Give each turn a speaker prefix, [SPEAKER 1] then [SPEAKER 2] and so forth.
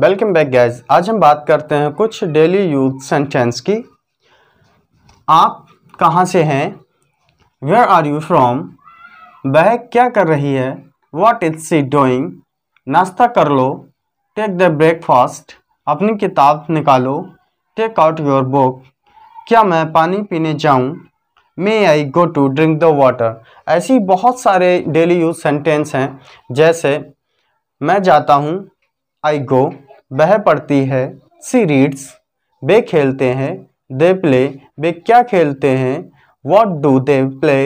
[SPEAKER 1] welcome back guys आज हम बात करते हैं कुछ डेली यूथ सेंटेंस की आप कहाँ से हैं वेयर आर यू फ्रॉम वह क्या कर रही है वाट इज सी डूइंग नाश्ता कर लो टेक द ब्रेकफास्ट अपनी किताब निकालो टेक आउट योर बुक क्या मैं पानी पीने जाऊँ may I go to drink the water ऐसी बहुत सारे डेली यूज सेंटेंस हैं जैसे मैं जाता हूँ आई गो वह पढ़ती है सी रीड्स वे खेलते हैं दे प्ले वे क्या खेलते हैं वॉट डू दे प्ले